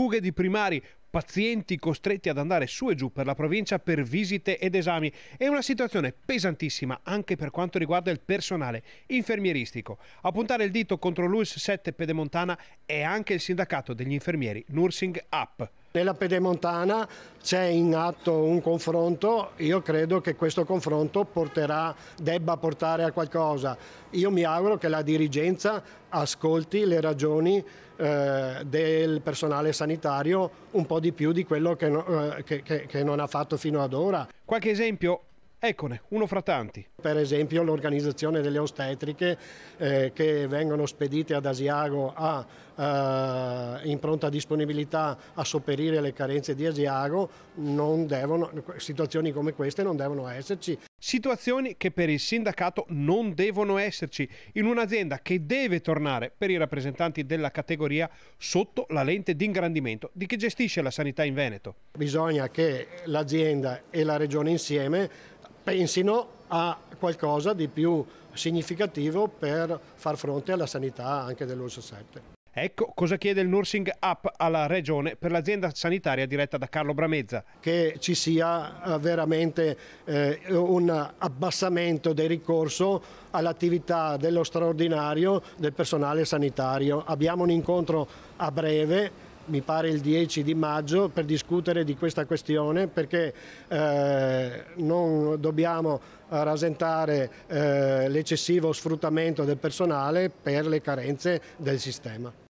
fughe di primari, pazienti costretti ad andare su e giù per la provincia per visite ed esami. È una situazione pesantissima anche per quanto riguarda il personale infermieristico. A puntare il dito contro l'ULS 7 Pedemontana è anche il sindacato degli infermieri Nursing Up. Nella Pedemontana c'è in atto un confronto, io credo che questo confronto porterà, debba portare a qualcosa. Io mi auguro che la dirigenza ascolti le ragioni eh, del personale sanitario un po' di più di quello che, eh, che, che, che non ha fatto fino ad ora. Qualche esempio Eccone, uno fra tanti. Per esempio l'organizzazione delle ostetriche eh, che vengono spedite ad Asiago a, eh, in pronta disponibilità a sopperire le carenze di Asiago, devono, situazioni come queste non devono esserci. Situazioni che per il sindacato non devono esserci in un'azienda che deve tornare per i rappresentanti della categoria sotto la lente d'ingrandimento di chi gestisce la sanità in Veneto. Bisogna che l'azienda e la regione insieme pensino a qualcosa di più significativo per far fronte alla sanità anche dell'Ulso 7. Ecco cosa chiede il Nursing Up alla Regione per l'azienda sanitaria diretta da Carlo Bramezza. Che ci sia eh, veramente eh, un abbassamento del ricorso all'attività dello straordinario del personale sanitario. Abbiamo un incontro a breve mi pare il 10 di maggio, per discutere di questa questione perché eh, non dobbiamo eh, rasentare eh, l'eccessivo sfruttamento del personale per le carenze del sistema.